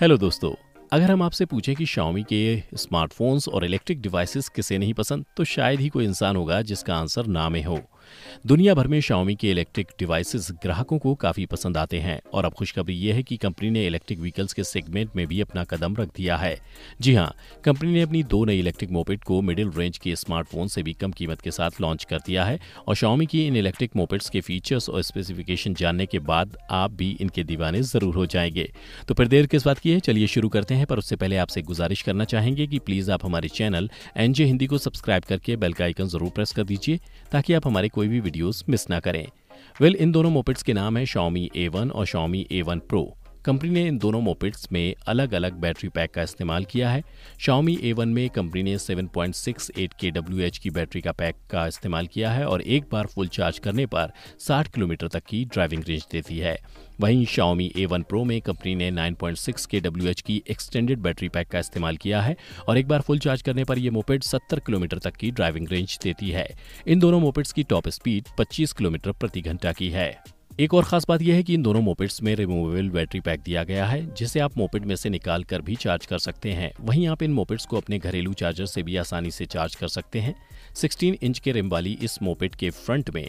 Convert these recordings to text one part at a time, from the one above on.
hello दोस्तों अगर हम आपसे पूछें कि शाओमी के स्मार्टफोन्स और इलेक्ट्रिक डिवाइसेस किसे नहीं पसंद तो शायद ही कोई इंसान होगा जिसका आंसर ना में हो दुनिया भर में शाओमी के इलेक्ट्रिक डिवाइसेस ग्राहकों को काफी पसंद आते हैं और अब खुशखबरी यह है कि कंपनी ने इलेक्ट्रिक व्हीकल्स के सेगमेंट में भी अपना कदम रख दिया है जी हाँ कंपनी ने अपनी दो नई इलेक्ट्रिक मोपेट को मिडिल रेंज के स्मार्टफोन से भी कम कीमत के साथ लॉन्च कर दिया है और शाओमी की इन इलेक्ट्रिक मोपेट्स के फीचर्स और स्पेसिफिकेशन जानने के बाद आप भी इनके दीवाने जरूर हो जाएंगे तो फिर देर किस बात की है चलिए शुरू करते हैं पर उससे पहले आपसे गुजारिश करना चाहेंगे कि प्लीज आप हमारे चैनल एनजे हिंदी को सब्सक्राइब करके बेल का आइकन जरूर प्रेस कर दीजिए ताकि आप हमारे कोई भी वीडियोस मिस ना करें वेल well, इन दोनों मोपेट्स के नाम है शॉमी ए वन और Xiaomi A one pro company ने इन दोनों मोपेट्स में अलग अलग बैटरी पैक का इस्तेमाल किया है शाओमी ए में कंपनी ने 7.68 पॉइंट की बैटरी का पैक का इस्तेमाल किया है और एक बार फुल चार्ज करने पर 60 किलोमीटर तक की ड्राइविंग रेंज देती है वहीं ए वन प्रो में कंपनी ने 9.6 kWh की एक्सटेंडेड बैटरी पैक का इस्तेमाल किया है और एक बार फुल चार्ज करने पर यह मोपेड 70 किलोमीटर तक की ड्राइविंग रेंज देती है इन दोनों मोपेड्स की टॉप स्पीड 25 किलोमीटर प्रति घंटा की है एक और खास बात यह है कि इन दोनों मोपेट्स में रिमूवेबल बैटरी पैक दिया गया है जिसे आप मोपेट में से निकाल कर भी चार्ज कर सकते हैं वहीं आप इन मोपेट्स को अपने घरेलू चार्जर से भी आसानी से चार्ज कर सकते हैं 16 इंच के रिम वाली इस मोपेट के फ्रंट में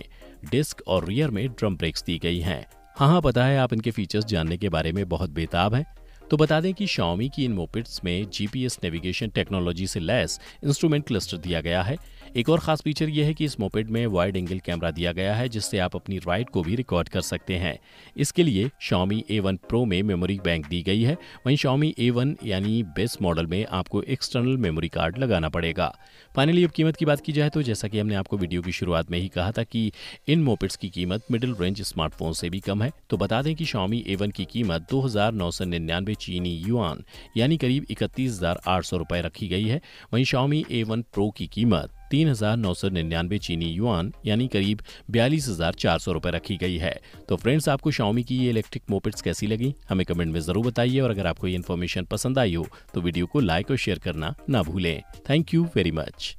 डिस्क और रियर में ड्रम ब्रेक्स दी गई हैं हाँ हाँ पता है आप इनके फीचर्स जानने के बारे में बहुत बेताब हैं तो बता दें कि शाओमी की इन मोपिट्स में जीपीएस नेविगेशन टेक्नोलॉजी से लैस इंस्ट्रूमेंट क्लस्टर दिया गया है एक और खास फीचर यह है कि इस मोपेड में वाइड एंगल कैमरा दिया गया है जिससे आप अपनी राइड को भी रिकॉर्ड कर सकते हैं इसके लिए शाओमी ए वन प्रो में मेमोरी बैंक दी गई है वहीं शाओमी ए वन यानी बेस मॉडल में आपको एक्सटर्नल मेमोरी कार्ड लगाना पड़ेगा फाइनली अब कीमत की बात की जाए तो जैसा कि हमने आपको वीडियो की शुरुआत में ही कहा था कि इन मोपेड्स की कीमत मिडिल रेंज स्मार्टफोन से भी कम है तो बता दें कि शॉमी ए की कीमत दो हजार नौ सौ निन्यानवे चीनी युआन यानी करीब इकतीस हजार आठ सौ रूपए रखी गई है वहीं शाओमी ए वन प्रो की कीमत तीन हजार नौ सौ निन्यानवे चीनी युआन यानी करीब बयालीस हजार चार सौ रुपए रखी गई है तो फ्रेंड्स आपको शाओमी की ये इलेक्ट्रिक मोपेट्स कैसी लगी हमें कमेंट में जरूर बताइए और अगर आपको ये इन्फॉर्मेशन पसंद आई हो तो वीडियो को लाइक और शेयर करना ना भूलें थैंक यू वेरी मच